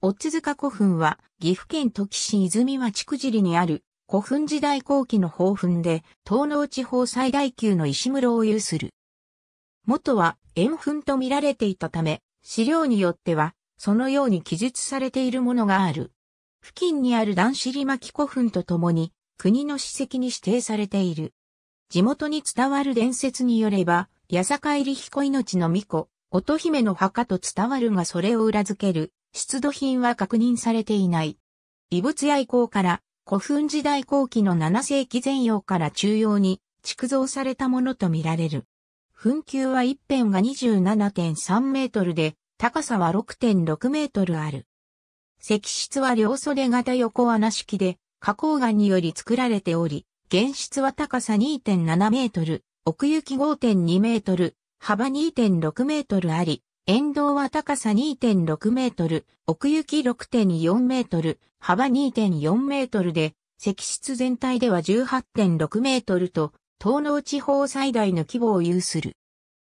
おつづ塚古墳は、岐阜県土岐市泉町じ尻にある古墳時代後期の宝墳で、東能地方最大級の石室を有する。元は円墳と見られていたため、資料によっては、そのように記述されているものがある。付近にある段尻巻古墳とともに、国の史跡に指定されている。地元に伝わる伝説によれば、八坂入彦命の巫女、乙姫の墓と伝わるがそれを裏付ける出土品は確認されていない。遺物や遺構から古墳時代後期の7世紀前世から中央に築造されたものとみられる。墳丘は一辺が27.3メートルで、高さは6.6メートルある。石室は両袖型横穴式で、花崗岩により作られており、原室は高さ2.7メートル、奥行き5.2メートル、幅2.6メートルあり、沿道は高さ2.6メートル、奥行き6.4メートル、幅2.4メートルで、石室全体では18.6メートルと、東農地方最大の規模を有する。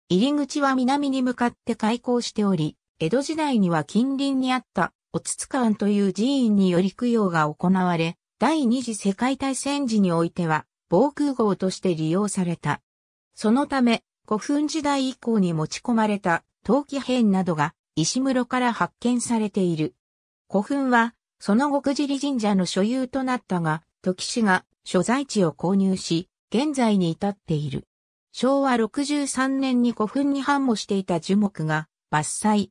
入り口は南に向かって開港しており、江戸時代には近隣にあった、おつつ館という寺院により供養が行われ、第二次世界大戦時においては、防空壕として利用された。そのため、古墳時代以降に持ち込まれた陶器片などが石室から発見されている。古墳は、その極尻神社の所有となったが、時氏が所在地を購入し、現在に至っている。昭和63年に古墳に繁茂していた樹木が伐採。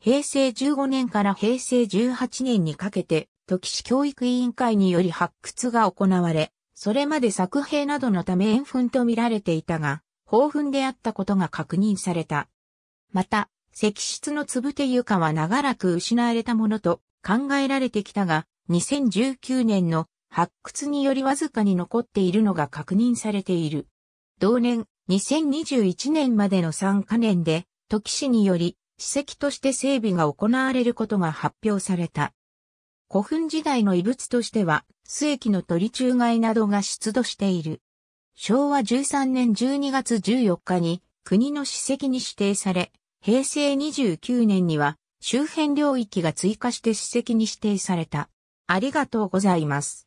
平成15年から平成18年にかけて、時市教育委員会により発掘が行われ、それまで作兵などのため円墳と見られていたが、宝墳であったことが確認された。また、石室のつぶて床は長らく失われたものと考えられてきたが、2019年の発掘によりわずかに残っているのが確認されている。同年、2021年までの3カ年で、時市により、史跡として整備が行われることが発表された。古墳時代の遺物としては、末期の鳥中貝などが出土している。昭和13年12月14日に国の史跡に指定され、平成29年には周辺領域が追加して史跡に指定された。ありがとうございます。